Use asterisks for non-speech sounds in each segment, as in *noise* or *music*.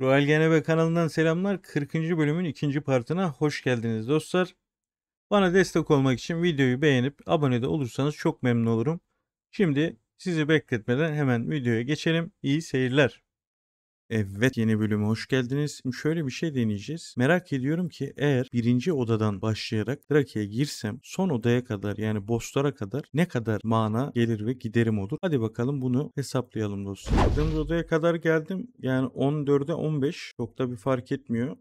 Royal GNB kanalından selamlar. 40. bölümün 2. partına hoş geldiniz dostlar. Bana destek olmak için videoyu beğenip abone de olursanız çok memnun olurum. Şimdi sizi bekletmeden hemen videoya geçelim. İyi seyirler. Evet yeni bölüme hoş geldiniz. Şimdi şöyle bir şey deneyeceğiz. Merak ediyorum ki eğer birinci odadan başlayarak Drake'ye girsem son odaya kadar yani bosslara kadar ne kadar mana gelir ve giderim olur. Hadi bakalım bunu hesaplayalım dostum. Kırdığımız odaya kadar geldim. Yani 14'e 15 çok da bir fark etmiyor.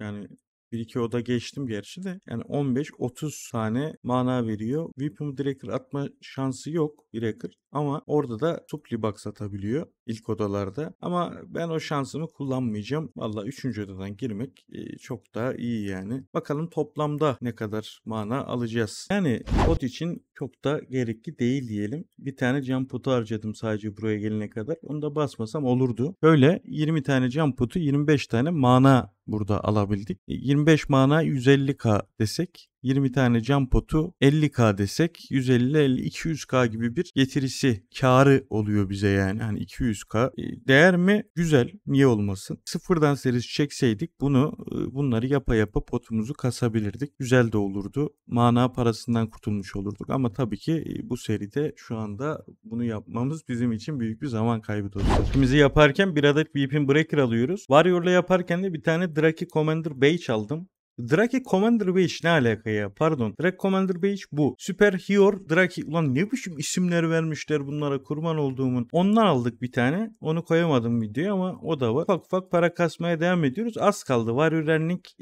Yani bir iki oda geçtim gerçi de. Yani 15-30 tane mana veriyor. Weapon Breaker atma şansı yok Breaker. Ama orada da Supli Box atabiliyor ilk odalarda. Ama ben o şansımı kullanmayacağım. Valla 3. odadan girmek e, çok daha iyi yani. Bakalım toplamda ne kadar mana alacağız. Yani bot için çok da gerekli değil diyelim. Bir tane cam potu harcadım sadece buraya gelene kadar. Onu da basmasam olurdu. Böyle 20 tane cam potu 25 tane mana burada alabildik. 25 mana 150k desek 20 tane cam potu 50k desek 150 50 200k gibi bir getirisi karı oluyor bize yani. Hani 200k e, değer mi? Güzel. Niye olmasın? Sıfırdan serisi çekseydik bunu e, bunları yapa yapa potumuzu kasabilirdik. Güzel de olurdu. Mana parasından kurtulmuş olurduk ama tabii ki e, bu seride şu anda bunu yapmamız bizim için büyük bir zaman kaybı dostlar. İkimizi yaparken bir adet Weeping Breaker alıyoruz. Warrior'la yaparken de bir tane Draki Commander Mother Bey çaldım. Draki Commander Mage ne alaka ya? Pardon. Draki Commander Mage bu. Süper Hior Draki. Ulan ne biçim isimler vermişler bunlara kurban olduğumun. Ondan aldık bir tane. Onu koyamadım videoya ama o da var. Ufak ufak para kasmaya devam ediyoruz. Az kaldı. Var ürenlik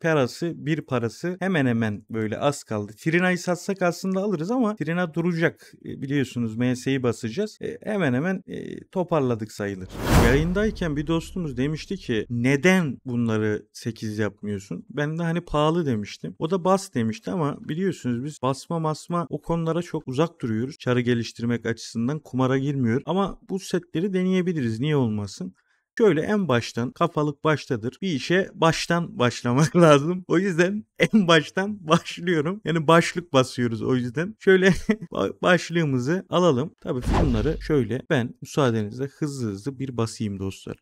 parası bir parası hemen hemen böyle az kaldı. Trina'yı satsak aslında alırız ama Trina duracak. E, biliyorsunuz MS'yi basacağız. E, hemen hemen e, toparladık sayılır. Yayındayken bir dostumuz demişti ki neden bunları 8 yapmıyorsun? Ben başladığında hani pahalı demiştim. O da bas demişti ama biliyorsunuz biz basma masma o konulara çok uzak duruyoruz. Çarı geliştirmek açısından kumara girmiyor. Ama bu setleri deneyebiliriz. Niye olmasın? Şöyle en baştan kafalık baştadır. Bir işe baştan başlamak *laughs* lazım. O yüzden en baştan başlıyorum. Yani başlık basıyoruz o yüzden. Şöyle *laughs* başlığımızı alalım. Tabii bunları şöyle ben müsaadenizle hızlı hızlı bir basayım dostlar.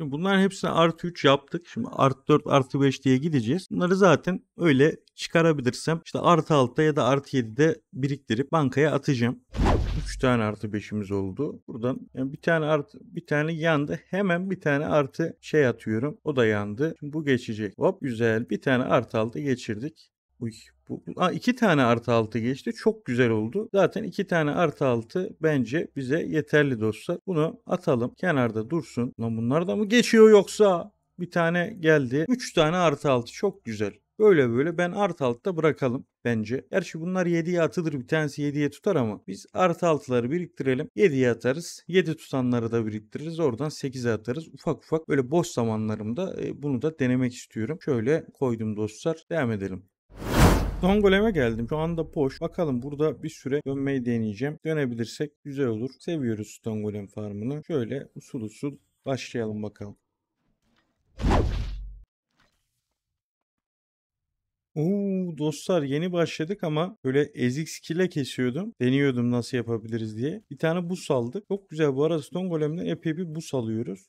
Şimdi bunların hepsini artı 3 yaptık. Şimdi artı 4 artı 5 diye gideceğiz. Bunları zaten öyle çıkarabilirsem işte artı 6'da ya da artı de biriktirip bankaya atacağım. 3 tane artı 5'imiz oldu. Buradan yani bir tane artı bir tane yandı. Hemen bir tane artı şey atıyorum. O da yandı. Şimdi bu geçecek. Hop güzel. Bir tane artı altı geçirdik. Uy, bu, a, iki tane artı altı geçti. Çok güzel oldu. Zaten iki tane artı altı bence bize yeterli dostlar. Bunu atalım. Kenarda dursun. Lan bunlar da mı geçiyor yoksa? Bir tane geldi. Üç tane artı altı. Çok güzel. Böyle böyle ben art altta bırakalım bence. Gerçi bunlar 7'ye atılır bir tanesi 7'ye tutar ama biz art altıları biriktirelim. 7'ye atarız. 7 tutanları da biriktiririz. Oradan 8'e atarız. Ufak ufak böyle boş zamanlarımda e, bunu da denemek istiyorum. Şöyle koydum dostlar. Devam edelim. Dongolem'e geldim. Şu anda boş. Bakalım burada bir süre dönmeyi deneyeceğim. Dönebilirsek güzel olur. Seviyoruz Dongolem farmını. Şöyle usul usul başlayalım bakalım. Uuu dostlar yeni başladık ama böyle ezik skill'e kesiyordum. Deniyordum nasıl yapabiliriz diye. Bir tane buz aldık. Çok güzel bu arada Stone Golem'den epey bir buz alıyoruz.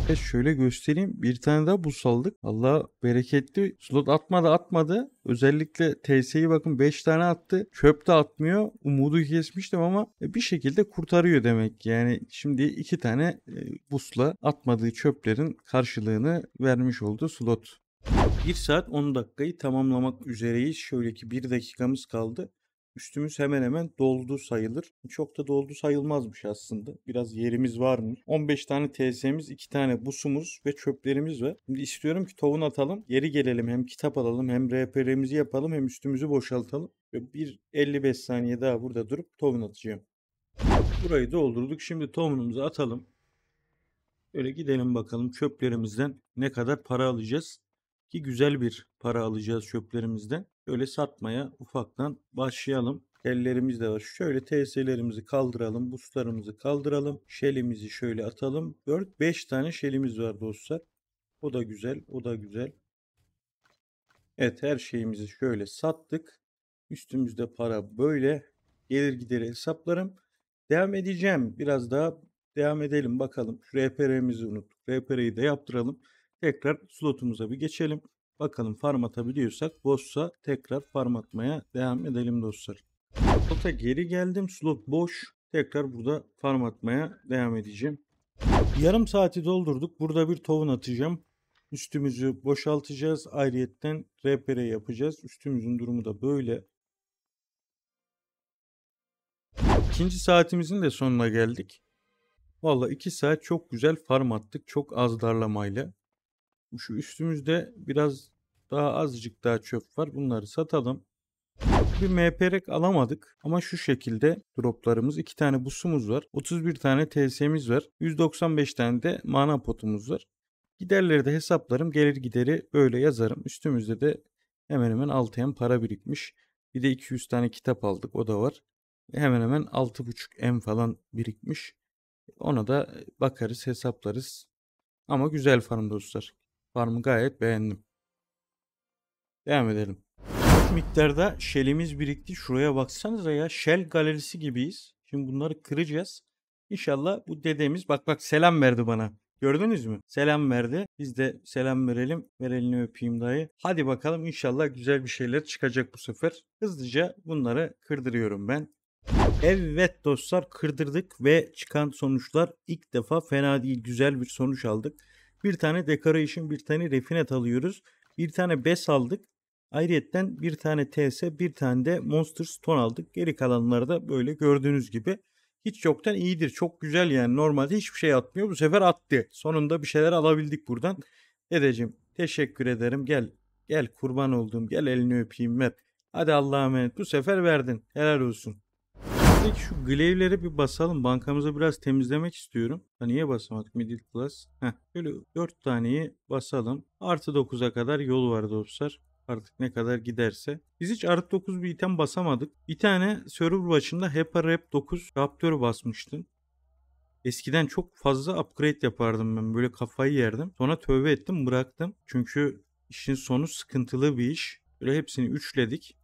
Hatta şöyle göstereyim. Bir tane daha buz saldık. Allah bereketli. Slot atmadı atmadı. Özellikle TS'yi bakın 5 tane attı. Çöp de atmıyor. Umudu kesmiştim ama e, bir şekilde kurtarıyor demek. Yani şimdi 2 tane e, busla atmadığı çöplerin karşılığını vermiş oldu slot. 1 saat 10 dakikayı tamamlamak üzereyiz. Şöyle ki 1 dakikamız kaldı üstümüz hemen hemen doldu sayılır. Çok da doldu sayılmazmış aslında. Biraz yerimiz var mı? 15 tane TS'miz, 2 tane busumuz ve çöplerimiz var. Şimdi istiyorum ki tovun atalım. Geri gelelim hem kitap alalım hem RPR'mizi yapalım hem üstümüzü boşaltalım. Ve bir 55 saniye daha burada durup tovun atacağım. Burayı doldurduk. Şimdi tovunumuzu atalım. Öyle gidelim bakalım çöplerimizden ne kadar para alacağız ki güzel bir para alacağız çöplerimizde. Böyle satmaya ufaktan başlayalım. Ellerimiz de var. Şöyle TS'lerimizi kaldıralım. Buslarımızı kaldıralım. Şelimizi şöyle atalım. 4-5 tane şelimiz var dostlar. O da güzel. O da güzel. Evet her şeyimizi şöyle sattık. Üstümüzde para böyle. Gelir gideri hesaplarım. Devam edeceğim. Biraz daha devam edelim bakalım. Şu RPR'mizi unuttuk. RPR'yi de yaptıralım. Tekrar slotumuza bir geçelim. Bakalım farm atabiliyorsak boşsa tekrar farm atmaya devam edelim dostlar. Slota geri geldim. Slot boş. Tekrar burada farm atmaya devam edeceğim. Yarım saati doldurduk. Burada bir tovun atacağım. Üstümüzü boşaltacağız. Ayrıyetten RPR yapacağız. Üstümüzün durumu da böyle. İkinci saatimizin de sonuna geldik. Valla 2 saat çok güzel farm attık. Çok az darlamayla. Şu üstümüzde biraz daha azıcık daha çöp var. Bunları satalım. Bir MPREK alamadık ama şu şekilde droplarımız 2 tane busumuz var. 31 tane TS'miz var. 195 tane de mana potumuz var. Giderleri de hesaplarım. Gelir gideri böyle yazarım. Üstümüzde de hemen hemen 6M para birikmiş. Bir de 200 tane kitap aldık o da var. Hemen hemen 6.5M falan birikmiş. Ona da bakarız hesaplarız. Ama güzel farm dostlar farmı gayet beğendim. Devam edelim. Çok miktarda şelimiz birikti. Şuraya baksanıza ya. Şel galerisi gibiyiz. Şimdi bunları kıracağız. İnşallah bu dedemiz bak bak selam verdi bana. Gördünüz mü? Selam verdi. Biz de selam verelim. Ver elini öpeyim dayı. Hadi bakalım inşallah güzel bir şeyler çıkacak bu sefer. Hızlıca bunları kırdırıyorum ben. Evet dostlar kırdırdık ve çıkan sonuçlar ilk defa fena değil güzel bir sonuç aldık. Bir tane decoration, bir tane refinet alıyoruz. Bir tane bes aldık. Ayrıyeten bir tane TS, bir tane de Monster Stone aldık. Geri kalanları da böyle gördüğünüz gibi. Hiç yoktan iyidir. Çok güzel yani. Normalde hiçbir şey atmıyor. Bu sefer attı. Sonunda bir şeyler alabildik buradan. Dedeciğim teşekkür ederim. Gel. Gel kurban olduğum. Gel elini öpeyim. Hep. Hadi Allah'a emanet. Bu sefer verdin. Helal olsun. Şuradaki şu glaive'lere bir basalım. Bankamızı biraz temizlemek istiyorum. Ha, niye basamadık middle class? Heh, böyle 4 taneyi basalım. Artı 9'a kadar yol var dostlar. Artık ne kadar giderse. Biz hiç artı 9 bir item basamadık. Bir tane server başında HEPA Rep 9 raptörü basmıştım. Eskiden çok fazla upgrade yapardım ben. Böyle kafayı yerdim. Sonra tövbe ettim bıraktım. Çünkü işin sonu sıkıntılı bir iş. Böyle hepsini üçledik.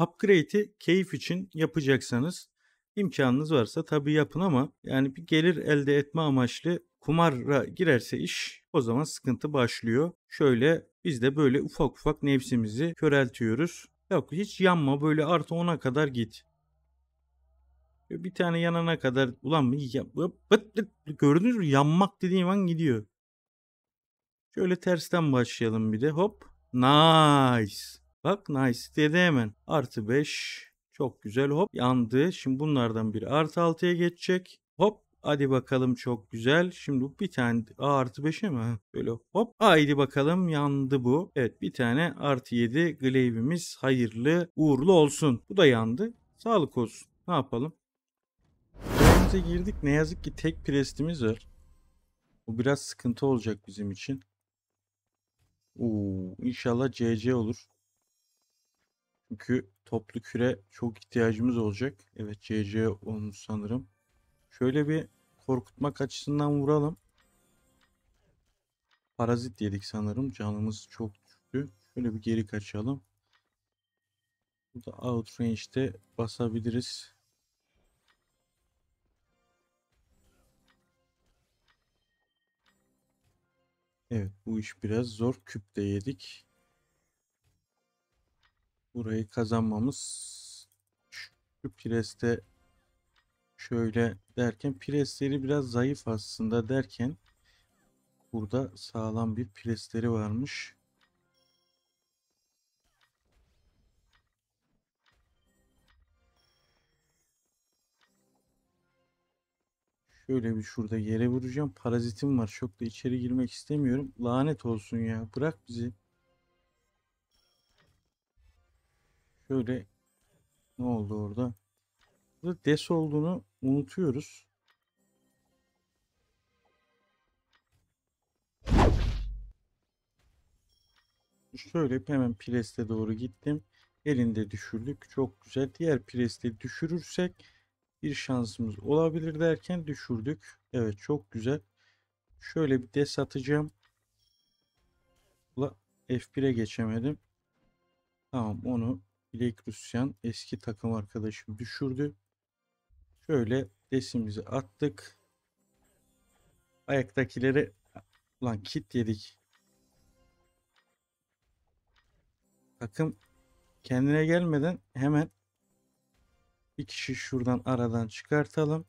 Upgrade'i keyif için yapacaksanız imkanınız varsa tabii yapın ama yani bir gelir elde etme amaçlı kumara girerse iş o zaman sıkıntı başlıyor. Şöyle biz de böyle ufak ufak nefsimizi köreltiyoruz. Yok hiç yanma böyle artı 10'a kadar git. E, bir tane yanana kadar ulan ya, bıt, bıt, gördünüz mü yanmak dediğim an gidiyor. Şöyle tersten başlayalım bir de hop. Nice. Bak nice dedi hemen. Artı 5. Çok güzel hop yandı. Şimdi bunlardan biri artı 6'ya geçecek. Hop Hadi bakalım çok güzel. Şimdi bir tane A artı 5'e mi? Böyle hop. Haydi bakalım yandı bu. Evet bir tane artı 7 glaive'imiz hayırlı uğurlu olsun. Bu da yandı. Sağlık olsun. Ne yapalım? Önümüze girdik. Ne yazık ki tek prestimiz var. Bu biraz sıkıntı olacak bizim için. Oo, inşallah CC olur. Çünkü toplu küre çok ihtiyacımız olacak. Evet CC onu sanırım. Şöyle bir korkutmak açısından vuralım. Parazit yedik sanırım. Canımız çok düştü. Şöyle bir geri kaçalım. Burada outrange'de basabiliriz. Evet bu iş biraz zor. Küp de yedik burayı kazanmamız şu preste şöyle derken presleri biraz zayıf aslında derken burada sağlam bir presleri varmış. Şöyle bir şurada yere vuracağım. Parazitim var. Çok da içeri girmek istemiyorum. Lanet olsun ya. Bırak bizi. Şöyle ne oldu orada? Burada des olduğunu unutuyoruz. Şöyle hemen preste doğru gittim. Elinde düşürdük. Çok güzel. Diğer preste düşürürsek bir şansımız olabilir derken düşürdük. Evet çok güzel. Şöyle bir des atacağım. F1'e geçemedim. Tamam onu Bilek Rusyan eski takım arkadaşım düşürdü. Şöyle desimizi attık. Ayaktakileri lan kit yedik. Takım kendine gelmeden hemen bir kişi şuradan aradan çıkartalım.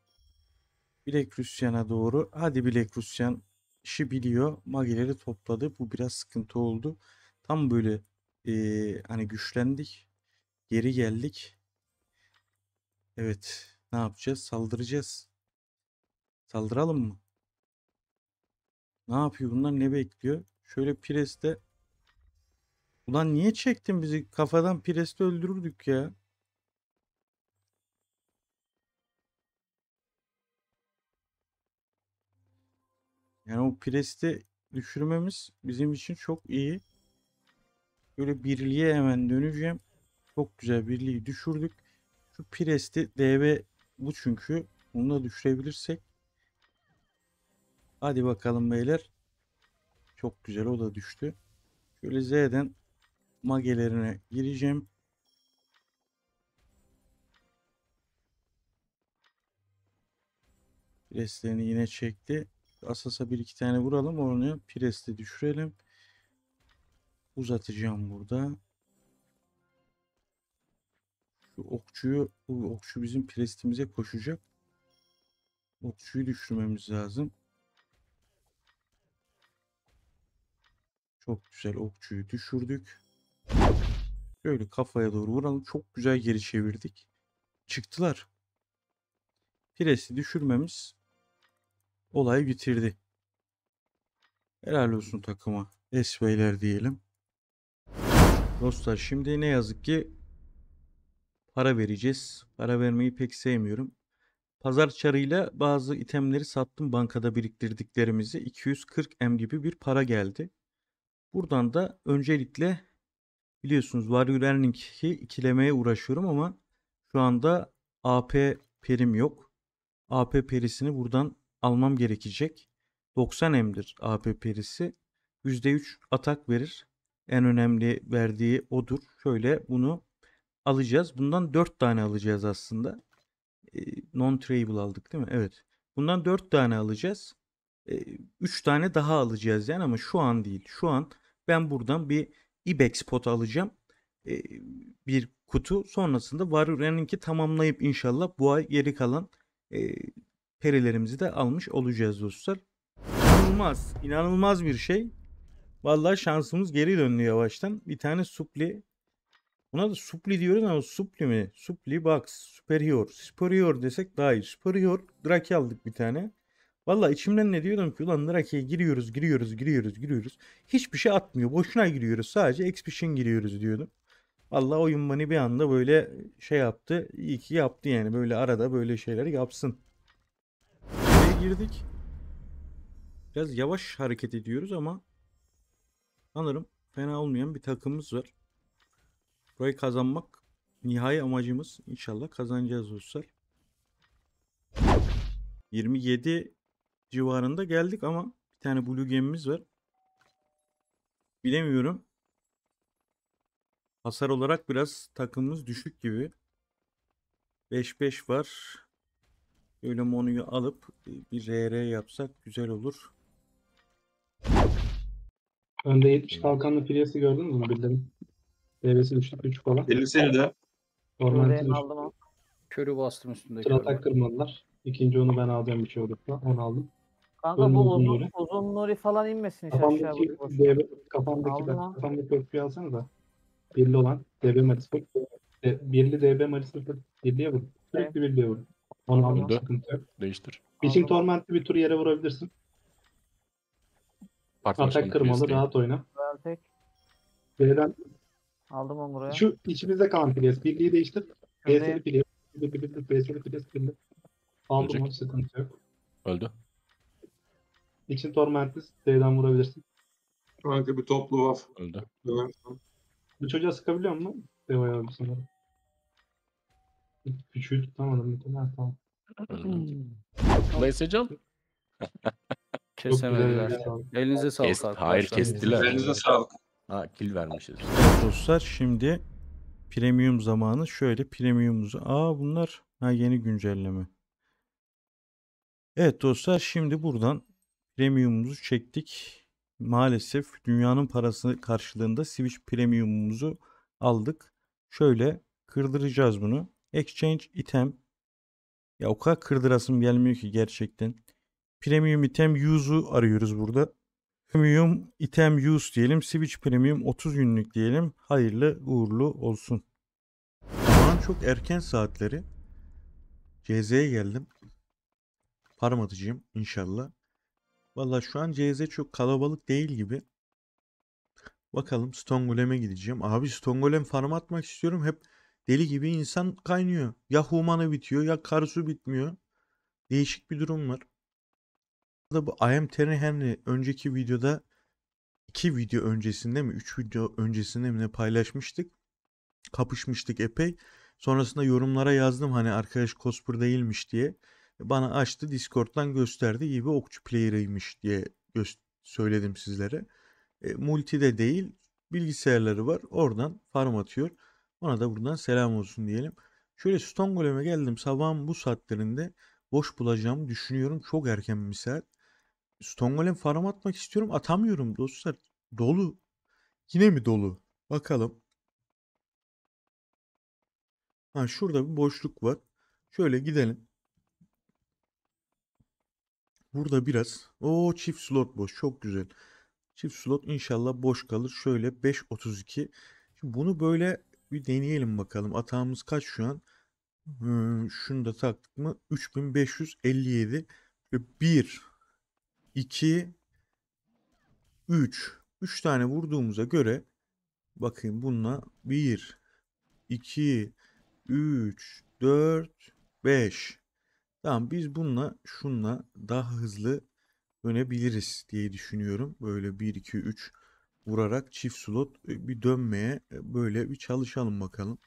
Bilek Rusyan'a doğru. Hadi Bilek Rusyan işi biliyor. Magileri topladı. Bu biraz sıkıntı oldu. Tam böyle e, hani güçlendik. Geri geldik. Evet. Ne yapacağız? Saldıracağız. Saldıralım mı? Ne yapıyor bunlar? Ne bekliyor? Şöyle Pires'te Ulan niye çektin bizi? Kafadan Pires'te öldürürdük ya. Yani o Pires'te düşürmemiz bizim için çok iyi. Böyle birliğe hemen döneceğim. Çok güzel birliği düşürdük. Şu Presti DB bu çünkü. onu da düşürebilirsek. Hadi bakalım beyler. Çok güzel o da düştü. Şöyle Z'den magelerine gireceğim. Preslerini yine çekti. Asas'a bir iki tane vuralım. Onu preste düşürelim. Uzatacağım burada. Şu okçuyu, okçu bizim prestimize koşacak. Okçuyu düşürmemiz lazım. Çok güzel okçuyu düşürdük. Böyle kafaya doğru vuralım. Çok güzel geri çevirdik. Çıktılar. Piresi düşürmemiz olayı bitirdi. Helal olsun takıma. Esveyler diyelim. Dostlar şimdi ne yazık ki para vereceğiz. Para vermeyi pek sevmiyorum. Pazar çarıyla bazı itemleri sattım bankada biriktirdiklerimizi. 240 M gibi bir para geldi. Buradan da öncelikle biliyorsunuz Warrior Earning'i ikilemeye uğraşıyorum ama şu anda AP perim yok. AP perisini buradan almam gerekecek. 90 M'dir AP perisi. %3 atak verir. En önemli verdiği odur. Şöyle bunu alacağız. Bundan 4 tane alacağız aslında. E, Non-tradable aldık değil mi? Evet. Bundan 4 tane alacağız. 3 tane daha alacağız yani ama şu an değil. Şu an ben buradan bir IBEX pot alacağım. E, bir kutu. Sonrasında Warrior'ınki tamamlayıp inşallah bu ay geri kalan e, perilerimizi de almış olacağız dostlar. İnanılmaz. inanılmaz bir şey. Vallahi şansımız geri döndü yavaştan. Bir tane supli Buna da supli diyoruz ama supli mi? Supli box, superior. Superior desek daha iyi. Superior Draki aldık bir tane. Valla içimden ne diyordum ki ulan Draki'ye giriyoruz, giriyoruz, giriyoruz, giriyoruz. Hiçbir şey atmıyor. Boşuna giriyoruz. Sadece exhibition giriyoruz diyordum. Valla oyun beni bir anda böyle şey yaptı. İyi ki yaptı yani. Böyle arada böyle şeyler yapsın. Buraya girdik. Biraz yavaş hareket ediyoruz ama sanırım fena olmayan bir takımımız var. Burayı kazanmak nihai amacımız. İnşallah kazanacağız dostlar. 27 civarında geldik ama bir tane blue gemimiz var. Bilemiyorum. Hasar olarak biraz takımımız düşük gibi. 5-5 var. Öyle monuyu alıp bir RR yapsak güzel olur. Önde 70 kalkanlı Prius'u gördünüz mü bildirim? Devesi düştük 3 falan. 50 senede. Normalde aldım Körü bastım üstünde. Sıra körü. taktırmadılar. İkinci onu ben aldım bir şey olursa. Onu aldım. Kanka bu Uzun Nuri. uzun Nuri falan inmesin hiç aşağı. Kafamdaki, kafamdaki, Aldım bak, kafamdaki örtüyü alsana da. Birli olan DB Marisburg. De, birli DB Marisburg. Birliye vur. Sürekli birliye vur. Onu aldım. sıkıntı yok. Değiştir. Fishing Aldım. Torment'i bir tur yere vurabilirsin. Parti Atak kırmalı freeze rahat oyna. Ben tek. B'den Aldım onu buraya. Şu içimizde kalan Filiz. Birliği değiştir. B'sini Filiz. B'sini Filiz. Filiz. Aldım onu sıkıntı yok. Öldü. İçin tormentlis. D'den vurabilirsin. Kanka bir toplu vaf. Öldü. Bu çocuğa sıkabiliyor mu? Devay abi sanırım. Küçüğü tutamadım. Bir tane tamam. Kılayısacağım. Kesemediler. Elinize sağlık. Kes, hayır kestiler. Elinize sağlık. Ha kil vermişiz. Dostlar şimdi premium zamanı şöyle premiumumuzu. Aa bunlar ha yeni güncelleme. Evet dostlar şimdi buradan premiumumuzu çektik. Maalesef dünyanın parası karşılığında Switch premiumumuzu aldık. Şöyle kırdıracağız bunu. Exchange item. Ya o kadar kırdırasım gelmiyor ki gerçekten. Premium item use'u arıyoruz burada. Premium item use diyelim. Switch Premium 30 günlük diyelim. Hayırlı uğurlu olsun. Şu an çok erken saatleri. CZ'ye geldim. Parmatıcıyım inşallah. Valla şu an CZ çok kalabalık değil gibi. Bakalım Stongolem'e gideceğim. Abi Stongolem farm atmak istiyorum. Hep deli gibi insan kaynıyor. Ya Human'ı bitiyor ya Karsu bitmiyor. Değişik bir durum var da bu I am Terry Henry önceki videoda iki video öncesinde mi üç video öncesinde mi ne paylaşmıştık. Kapışmıştık epey. Sonrasında yorumlara yazdım hani arkadaş Kospur değilmiş diye. Bana açtı Discord'dan gösterdi iyi bir okçu player'ıymış diye söyledim sizlere. E, de değil bilgisayarları var oradan farm atıyor. Ona da buradan selam olsun diyelim. Şöyle Stone Golem'e geldim sabahın bu saatlerinde boş bulacağımı düşünüyorum. Çok erken bir saat. Stone Golem farm atmak istiyorum. Atamıyorum dostlar. Dolu. Yine mi dolu? Bakalım. Ha şurada bir boşluk var. Şöyle gidelim. Burada biraz. O çift slot boş. Çok güzel. Çift slot inşallah boş kalır. Şöyle 5.32. Şimdi bunu böyle bir deneyelim bakalım. Atağımız kaç şu an? Hmm, şunu da taktık mı? 3557 1 2, 3. 3 tane vurduğumuza göre bakayım bununla 1, 2, 3, 4, 5. Tamam biz bununla şunla daha hızlı dönebiliriz diye düşünüyorum. Böyle 1, 2, 3 vurarak çift slot e, bir dönmeye e, böyle bir çalışalım bakalım.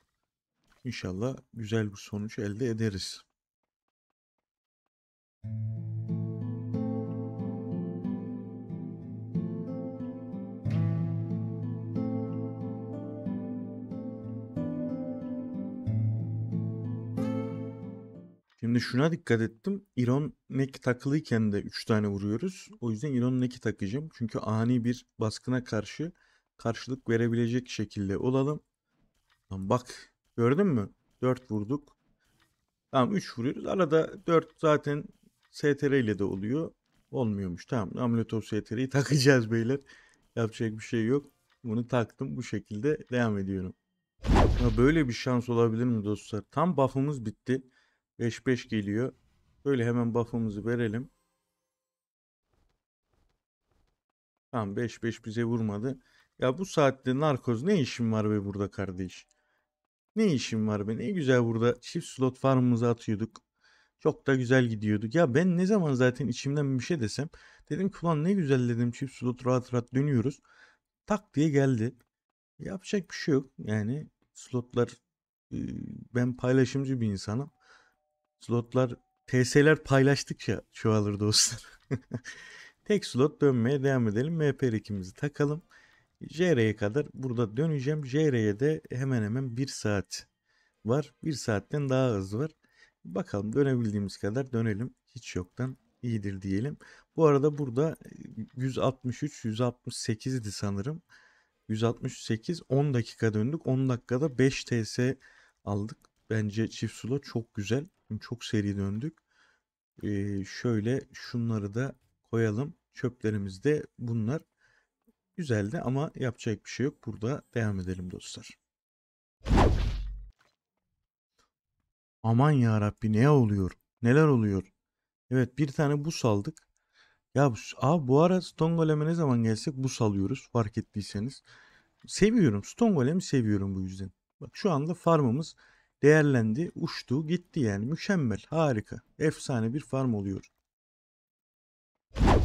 İnşallah güzel bir sonuç elde ederiz. Müzik Şimdi şuna dikkat ettim. Iron Neck takılıyken de 3 tane vuruyoruz. O yüzden Iron Neck'i takacağım. Çünkü ani bir baskına karşı karşılık verebilecek şekilde olalım. Tamam, bak gördün mü? 4 vurduk. Tamam 3 vuruyoruz. Arada 4 zaten STR ile de oluyor. Olmuyormuş. Tamam Amuletov STR'yi *laughs* takacağız beyler. Yapacak bir şey yok. Bunu taktım. Bu şekilde devam ediyorum. Ya böyle bir şans olabilir mi dostlar? Tam buff'ımız bitti. 5-5 geliyor. Böyle hemen buff'ımızı verelim. Tamam 5-5 bize vurmadı. Ya bu saatte narkoz ne işim var be burada kardeş? Ne işim var be? Ne güzel burada çift slot farmımızı atıyorduk. Çok da güzel gidiyorduk. Ya ben ne zaman zaten içimden bir şey desem. Dedim ki ulan ne güzel dedim çift slot rahat rahat dönüyoruz. Tak diye geldi. Yapacak bir şey yok. Yani slotlar ben paylaşımcı bir insanım. Slotlar TS'ler paylaştıkça çoğalır dostlar. *laughs* Tek slot dönmeye devam edelim. MPR ikimizi takalım. JR'ye kadar burada döneceğim. JR'ye de hemen hemen 1 saat var. 1 saatten daha hızlı var. Bakalım dönebildiğimiz kadar dönelim. Hiç yoktan iyidir diyelim. Bu arada burada 163 e, 168 idi sanırım. 168 10 dakika döndük. 10 dakikada 5 TS aldık. Bence çift slot çok güzel çok seri döndük. Ee, şöyle şunları da koyalım. Çöplerimizde bunlar güzeldi ama yapacak bir şey yok. Burada devam edelim dostlar. Aman ya Rabbi ne oluyor? Neler oluyor? Evet bir tane bu saldık. Ya abi bu ara Stone Golem'e ne zaman gelsek bu salıyoruz fark ettiyseniz. Seviyorum. Stone Golem'i seviyorum bu yüzden. Bak şu anda farmımız değerlendi, uçtu, gitti yani mükemmel, harika, efsane bir farm oluyor.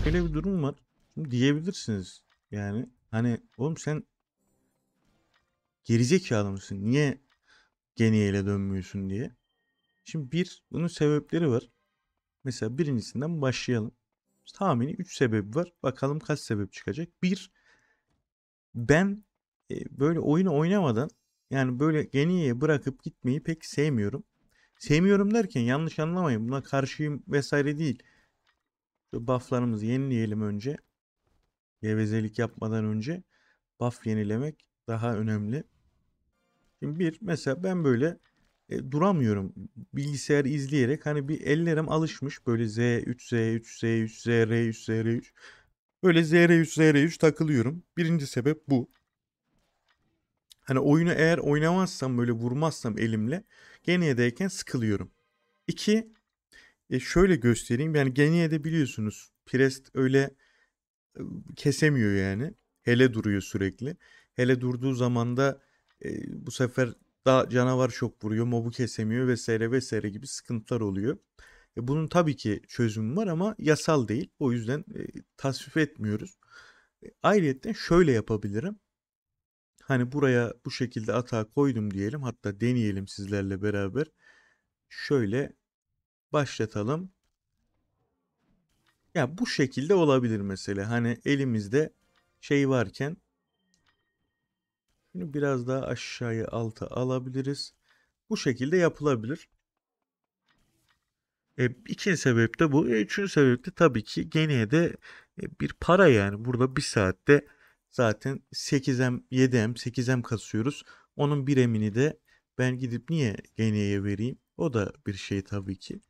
Böyle bir durum var. Şimdi diyebilirsiniz yani hani oğlum sen gerizekalı mısın? Niye geniyeyle dönmüyorsun diye. Şimdi bir bunun sebepleri var. Mesela birincisinden başlayalım. Tahmini 3 sebep var. Bakalım kaç sebep çıkacak. Bir ben e, böyle oyunu oynamadan yani böyle geniye bırakıp gitmeyi pek sevmiyorum. Sevmiyorum derken yanlış anlamayın. Buna karşıyım vesaire değil. Şu bufflarımızı yenileyelim önce. Gevezelik yapmadan önce buff yenilemek daha önemli. Şimdi bir mesela ben böyle e, duramıyorum. Bilgisayar izleyerek hani bir ellerim alışmış böyle Z3 Z3 Z3 z 3 z 3 böyle ZR3 ZR3 takılıyorum. Birinci sebep bu. Hani oyunu eğer oynamazsam böyle vurmazsam elimle Geniye'deyken sıkılıyorum. İki, e şöyle göstereyim. Yani Geniye'de biliyorsunuz Prest öyle e, kesemiyor yani. Hele duruyor sürekli. Hele durduğu zaman da e, bu sefer daha canavar çok vuruyor, mobu kesemiyor vesaire vesaire gibi sıkıntılar oluyor. E, bunun tabii ki çözümü var ama yasal değil. O yüzden e, tasvip etmiyoruz. E, ayrıca şöyle yapabilirim hani buraya bu şekilde atağa koydum diyelim. Hatta deneyelim sizlerle beraber. Şöyle başlatalım. Ya bu şekilde olabilir mesela. Hani elimizde şey varken şimdi biraz daha aşağıya alta alabiliriz. Bu şekilde yapılabilir. E, ikinci sebep de bu. E, üçüncü sebep de tabii ki gene de e, bir para yani. Burada bir saatte zaten 8M, 7M, 8M kasıyoruz. Onun 1m'ini de ben gidip niye geneye vereyim? O da bir şey tabii ki.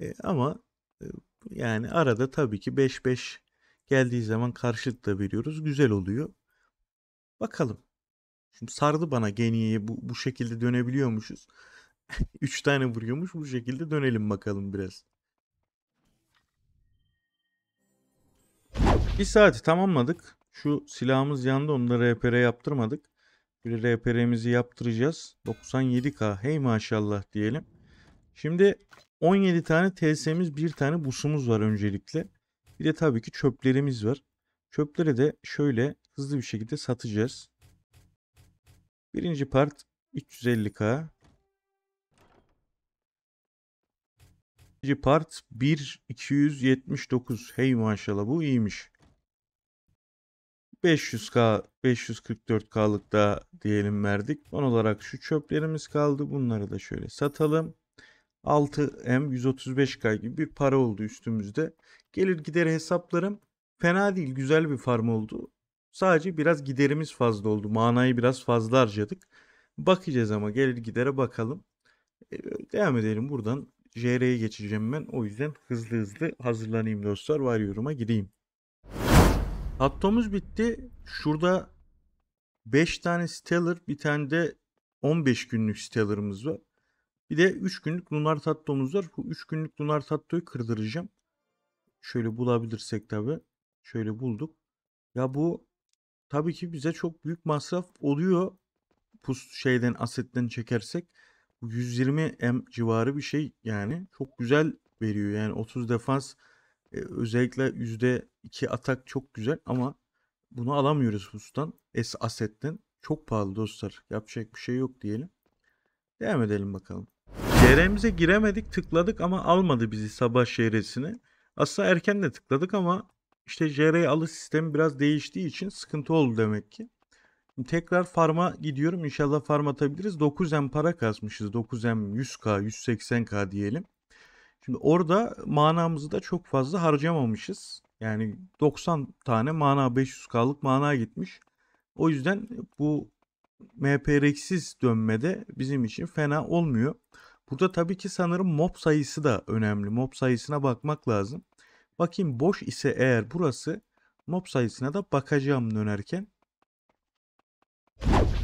E, ama e, yani arada tabii ki 5-5 geldiği zaman karşılık da veriyoruz. Güzel oluyor. Bakalım. Şimdi sardı bana geniye bu, bu şekilde dönebiliyormuşuz. 3 *laughs* tane vuruyormuş bu şekilde dönelim bakalım biraz. Bir saati tamamladık. Şu silahımız yandı onu da RPR yaptırmadık. Bir RPR'mizi yaptıracağız. 97k hey maşallah diyelim. Şimdi 17 tane TS'miz bir tane busumuz var öncelikle. Bir de tabii ki çöplerimiz var. Çöpleri de şöyle hızlı bir şekilde satacağız. Birinci part 350k. İkinci part 1 279. Hey maşallah bu iyiymiş. 500K 544K'lık da diyelim verdik. Son olarak şu çöplerimiz kaldı. Bunları da şöyle satalım. 6M 135K gibi bir para oldu üstümüzde. Gelir gider hesaplarım fena değil güzel bir farm oldu. Sadece biraz giderimiz fazla oldu. Manayı biraz fazla harcadık. Bakacağız ama gelir gidere bakalım. E, devam edelim buradan. JR'ye geçeceğim ben. O yüzden hızlı hızlı hazırlanayım dostlar. Var yoruma gireyim. Attomuz bitti. Şurada 5 tane Stellar, bir tane de 15 günlük Stellar'ımız var. Bir de 3 günlük Lunar Tatto'muz var. Bu 3 günlük Lunar Tatto'yu kırdıracağım. Şöyle bulabilirsek tabi. Şöyle bulduk. Ya bu tabii ki bize çok büyük masraf oluyor. Pus şeyden asetten çekersek. Bu 120 M civarı bir şey yani. Çok güzel veriyor yani 30 defans ee, özellikle iki atak çok güzel ama bunu alamıyoruz Hus'tan. S Asset'ten. Çok pahalı dostlar. Yapacak bir şey yok diyelim. Devam edelim bakalım. CR'mize giremedik tıkladık ama almadı bizi sabah CR'sini. Aslında erken de tıkladık ama işte CR alış sistemi biraz değiştiği için sıkıntı oldu demek ki. Tekrar farma gidiyorum. İnşallah farm atabiliriz. 9M para kasmışız. 9M 100K, 180K diyelim. Şimdi orada manamızı da çok fazla harcamamışız. Yani 90 tane mana 500K'lık mana gitmiş. O yüzden bu MPRX'siz dönmede bizim için fena olmuyor. Burada tabii ki sanırım mob sayısı da önemli. Mob sayısına bakmak lazım. Bakayım boş ise eğer burası mob sayısına da bakacağım dönerken.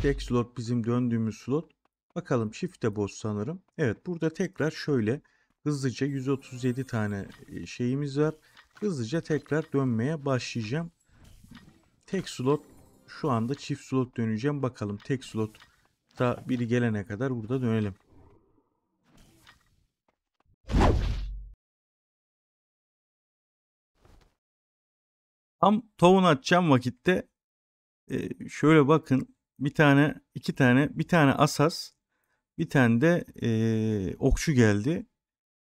Tek slot bizim döndüğümüz slot. Bakalım shift'e boş sanırım. Evet burada tekrar şöyle Hızlıca 137 tane e, şeyimiz var. Hızlıca tekrar dönmeye başlayacağım. Tek slot şu anda çift slot döneceğim. Bakalım tek slot da biri gelene kadar burada dönelim. Tam tavuğunu atacağım vakitte e, şöyle bakın bir tane iki tane bir tane asas bir tane de e, okçu geldi.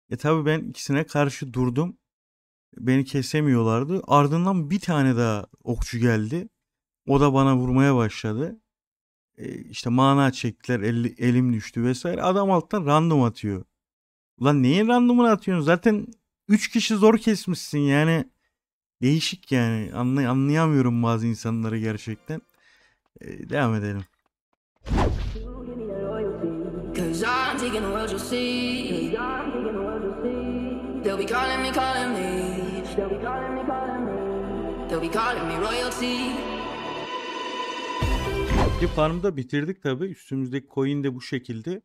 E tabi ben ikisine karşı durdum. Beni kesemiyorlardı. Ardından bir tane daha okçu geldi. O da bana vurmaya başladı. E, işte mana çektiler el, elim düştü vesaire. Adam alttan random atıyor. Ulan neyin randomunu atıyorsun? Zaten 3 kişi zor kesmişsin yani. Değişik yani. Anlay anlayamıyorum bazı insanları gerçekten. E, devam edelim. Cause I'm taking the world you'll see. They'll be calling me, calling me. They'll be calling me, calling me. They'll be calling me royalty. Bitki Farm'da bitirdik tabi. Üstümüzdeki coin de bu şekilde.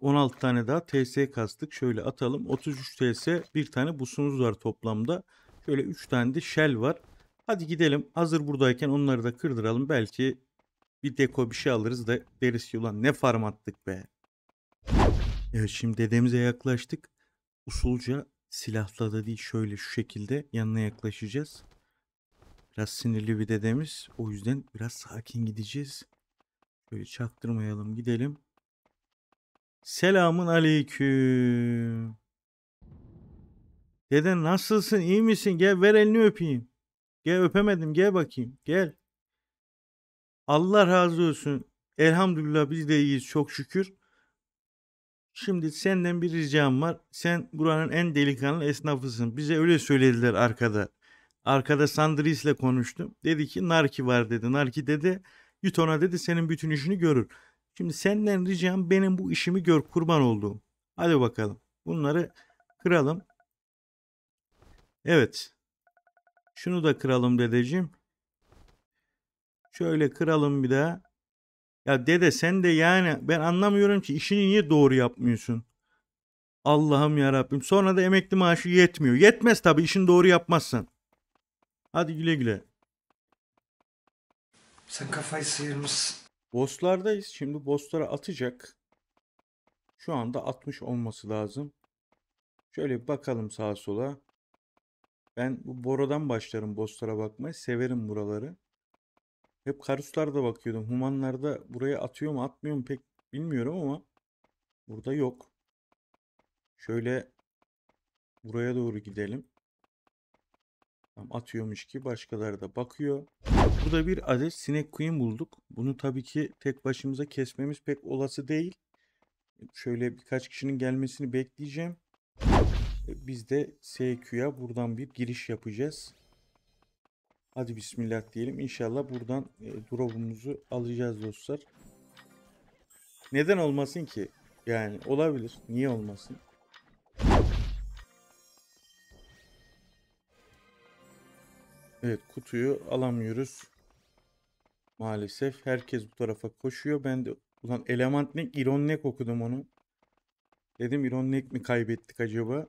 16 e, tane daha TS kastık. Şöyle atalım. 33 TS bir tane busumuz var toplamda. Şöyle 3 tane de shell var. Hadi gidelim. Hazır buradayken onları da kırdıralım. Belki bir deko bir şey alırız da deriz ki ulan ne farm attık be. Evet şimdi dedemize yaklaştık. Usulca silahla da değil şöyle şu şekilde yanına yaklaşacağız. Biraz sinirli bir dedemiz. O yüzden biraz sakin gideceğiz. Böyle çaktırmayalım gidelim. Selamun aleyküm. Dede nasılsın iyi misin gel ver elini öpeyim. Gel öpemedim gel bakayım gel. Allah razı olsun. Elhamdülillah biz de iyiyiz çok şükür. Şimdi senden bir ricam var. Sen buranın en delikanlı esnafısın. Bize öyle söylediler arkada. Arkada Sandris'le konuştum. Dedi ki Narki var dedi. Narki dedi Yuton'a dedi senin bütün işini görür. Şimdi senden ricam benim bu işimi gör kurban olduğum. Hadi bakalım. Bunları kıralım. Evet. Şunu da kıralım dedeciğim. Şöyle kıralım bir daha. Ya dede sen de yani ben anlamıyorum ki işini niye doğru yapmıyorsun? Allah'ım ya Rabbim. Sonra da emekli maaşı yetmiyor. Yetmez tabii işini doğru yapmazsan. Hadi güle güle. Sen kafayı sıyırmışsın. Bosslardayız. Şimdi bosslara atacak. Şu anda 60 olması lazım. Şöyle bir bakalım sağa sola. Ben bu Bora'dan başlarım bosslara bakmayı. Severim buraları. Hep Karuslar'da bakıyordum. Humanlar'da buraya atıyor mu atmıyor mu pek bilmiyorum ama burada yok. Şöyle buraya doğru gidelim. Tam atıyormuş ki başkaları da bakıyor. Burada bir adet sinek queen bulduk. Bunu tabii ki tek başımıza kesmemiz pek olası değil. Şöyle birkaç kişinin gelmesini bekleyeceğim. Biz de SQ'ya buradan bir giriş yapacağız. Hadi bismillah diyelim. İnşallah buradan e, drop'umuzu alacağız dostlar. Neden olmasın ki? Yani olabilir. Niye olmasın? Evet kutuyu alamıyoruz. Maalesef herkes bu tarafa koşuyor. Ben de ulan element ne? iron ne okudum onu. Dedim iron ne mi kaybettik acaba?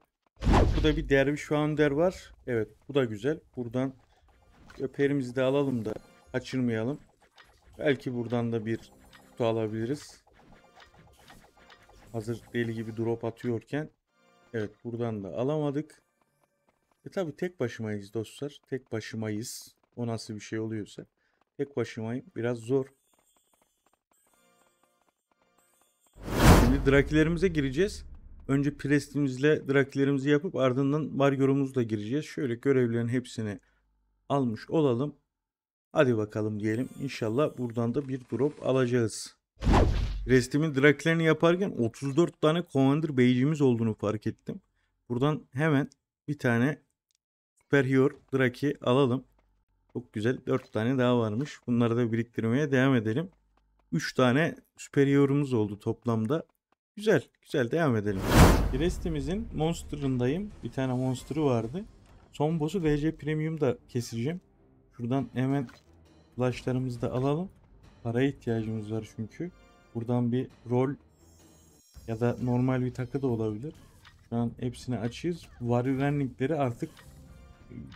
Burada bir derviş vander var. Evet bu da güzel. Buradan Öperimizi de alalım da açırmayalım. Belki buradan da bir kutu alabiliriz. Hazır deli gibi drop atıyorken. Evet buradan da alamadık. E tabi tek başımayız dostlar. Tek başımayız. O nasıl bir şey oluyorsa. Tek başımayım. Biraz zor. Şimdi drakilerimize gireceğiz. Önce prestimizle drakilerimizi yapıp ardından bargyorumuzu gireceğiz. Şöyle görevlerin hepsini almış olalım. Hadi bakalım diyelim. İnşallah buradan da bir drop alacağız. Restimin draklerini yaparken 34 tane Commander Bey'cimiz olduğunu fark ettim. Buradan hemen bir tane Superior Draki alalım. Çok güzel 4 tane daha varmış. Bunları da biriktirmeye devam edelim. 3 tane Superior'umuz oldu toplamda. Güzel, güzel devam edelim. Restimizin monster'ındayım. Bir tane monster'ı vardı. Son boss'u VC da keseceğim. Şuradan hemen flashlarımızı da alalım. Paraya ihtiyacımız var çünkü. Buradan bir rol ya da normal bir takı da olabilir. Şu an hepsini açıyoruz. Warrior linkleri artık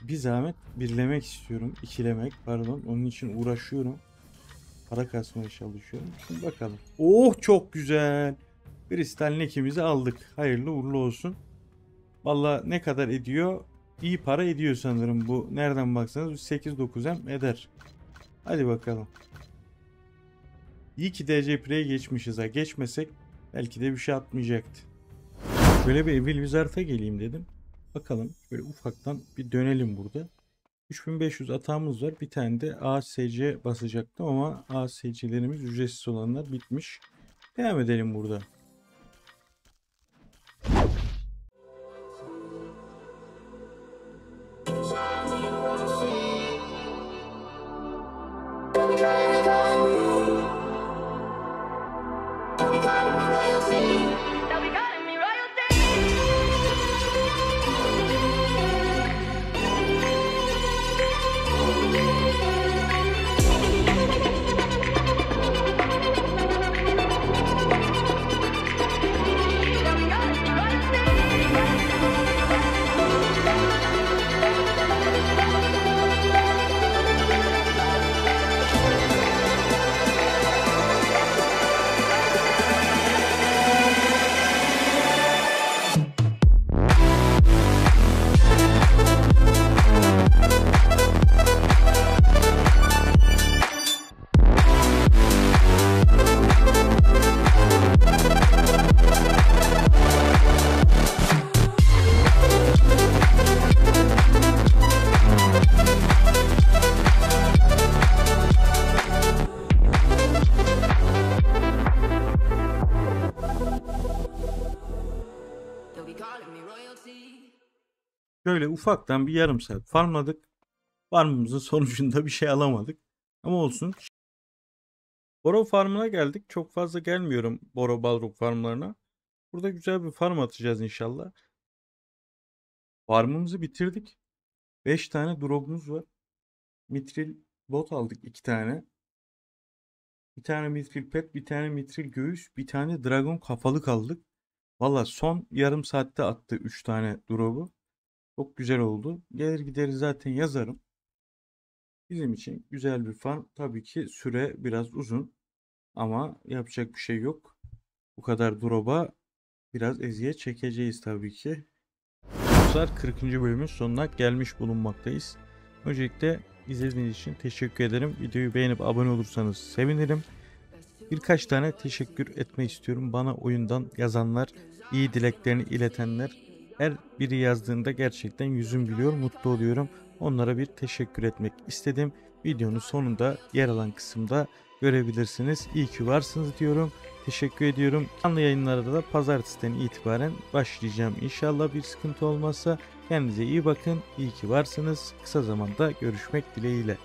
bir zahmet birlemek istiyorum. ikilemek pardon. Onun için uğraşıyorum. Para kasmaya çalışıyorum. Şimdi bakalım. Oh çok güzel. Kristal nekimizi aldık. Hayırlı uğurlu olsun. Valla ne kadar ediyor? iyi para ediyor sanırım bu. Nereden baksanız 8-9 hem eder. Hadi bakalım. İyi ki DC Play'e geçmişiz ha. Geçmesek belki de bir şey atmayacaktı. Böyle bir Evil Wizard'a geleyim dedim. Bakalım böyle ufaktan bir dönelim burada. 3500 atağımız var. Bir tane de ASC basacaktım ama ASC'lerimiz ücretsiz olanlar bitmiş. Devam edelim burada. ufaktan bir yarım saat farmladık. Farmımızın *laughs* sonucunda bir şey alamadık. Ama olsun. Boro farmına geldik. Çok fazla gelmiyorum Boro Balrog farmlarına. Burada güzel bir farm atacağız inşallah. Farmımızı bitirdik. 5 tane drop'umuz var. Mitril bot aldık 2 tane. Bir tane mitril pet, bir tane mitril göğüs, bir tane dragon kafalık aldık. Valla son yarım saatte attı 3 tane drop'u. Çok güzel oldu. Gelir gideri zaten yazarım. Bizim için güzel bir fan. Tabii ki süre biraz uzun. Ama yapacak bir şey yok. Bu kadar droba biraz eziyet çekeceğiz tabii ki. Dostlar 40. bölümün sonuna gelmiş bulunmaktayız. Öncelikle izlediğiniz için teşekkür ederim. Videoyu beğenip abone olursanız sevinirim. Birkaç tane teşekkür etmek istiyorum. Bana oyundan yazanlar, iyi dileklerini iletenler her biri yazdığında gerçekten yüzüm gülüyor, mutlu oluyorum. Onlara bir teşekkür etmek istedim. Videonun sonunda yer alan kısımda görebilirsiniz. İyi ki varsınız diyorum. Teşekkür ediyorum. Canlı yayınlarda da pazartesiden itibaren başlayacağım. İnşallah bir sıkıntı olmazsa kendinize iyi bakın. İyi ki varsınız. Kısa zamanda görüşmek dileğiyle.